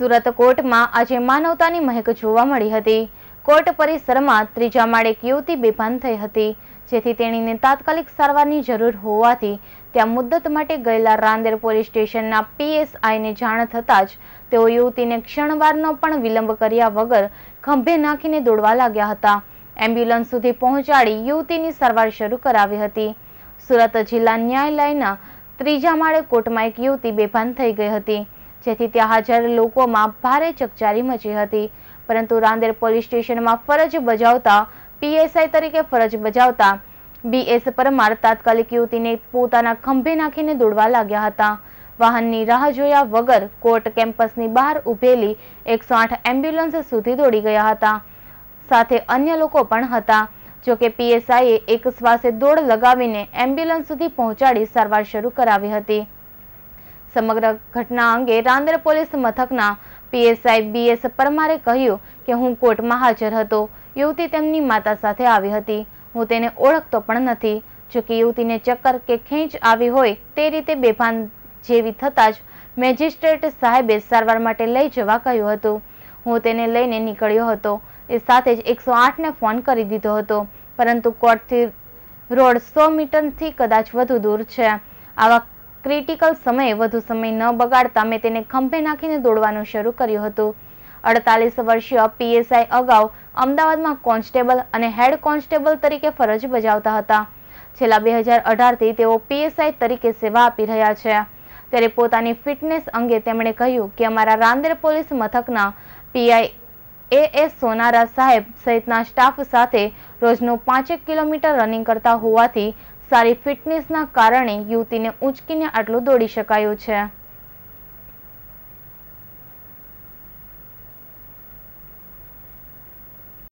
સુરત કોર્ટમાં આજે માનવતાની મહેક જોવા મળી હતી કોર્ટ પરિસરમાં ત્રીજા માળે એક યુવતી બેભાન થઈ હતી જેથી તેણીને તાત્કાલિક સારવારની જરૂર હોવાથી ત્યાં મુદ્દત માટે ગયેલા રાંદેર પોલીસ સ્ટેશનના પીએસઆઈને જાણ થતાં જ તેઓ યુવતીને ક્ષણવારનો પણ વિલંબ કર્યા વગર ખંભે નાખીને દોડવા લાગ્યા હતા એમ્બ્યુલન્સ સુધી પહોંચાડી યુવતીની સારવાર શરૂ કરાવી હતી સુરત જિલ્લા ન્યાયાલયના ત્રીજા માળે કોર્ટમાં એક યુવતી બેભાન થઈ ગઈ હતી જેથી ત્યાં હાજર લોકોમાં ભારે ચકચારી મચી હતી પરંતુ રાંદેર પોલીસ સ્ટેશનમાં ફરજ બજાવતા પીએસઆઈ તરીકે ફરજ બજાવતા બીએસ પરમાર તાત્કાલિક યુવતીને પોતાના ખંભે નાખીને દોડવા લાગ્યા હતા વાહનની રાહ જોયા વગર કોર્ટ કેમ્પસની બહાર ઉભેલી એકસો આઠ એમ્બ્યુલન્સ સુધી દોડી ગયા હતા સાથે અન્ય લોકો પણ હતા જોકે પીએસઆઈએ એક શ્વાસે દોડ લગાવીને એમ્બ્યુલન્સ સુધી પહોંચાડી સારવાર શરૂ કરાવી હતી સમગ્ર ઘટના અંગે રાંદેર પોલીસ મથકના પીએસઆઈ બીએસ પરમારે કહ્યું કે હું કોર્ટમાં હાજર હતો યુવતી તેમની માતા સાથે આવી હતી હું તેને ઓળખતો પણ નથી જોકે યુવતીને ચક્કર કે ખેંચ આવી હોય તે રીતે બેભાન જેવી થતાં જ મેજિસ્ટ્રેટ સાહેબે સારવાર માટે લઈ જવા કહ્યું હતું હું તેને લઈને નીકળ્યો હતો એ સાથે જ એકસો આઠને ફોન કરી દીધો હતો પરંતુ કોર્ટથી રોડ સો મીટરથી કદાચ વધુ દૂર છે આવા ક્રિટિકલ સમયે વધુ સમય ન બગાડતા મેં તેને ખંભે નાખીને દોડવાનું શરૂ કર્યું હતું અડતાલીસ વર્ષીય પીએસઆઈ અગાઉ અમદાવાદમાં કોન્સ્ટેબલ અને હેડ કોન્સ્ટેબલ તરીકે ફરજ બજાવતા હતા છેલ્લા બે હજાર અઢારથી તેઓ પીએસઆઈ તરીકે સેવા આપી રહ્યા છે ત્યારે પોતાની ફિટનેસ અંગે તેમણે કહ્યું કે અમારા રાંદેર પોલીસ મથકના પીઆઈ એ એસ સોનારા સાહેબ સહિતના સ્ટાફ સાથે રોજનું પાંચેક કિલોમીટર રનિંગ કરતા હોવાથી સારી ફિટનેસના કારણે યુવતીને ઉંચકીને આટલું દોડી શકાયું છે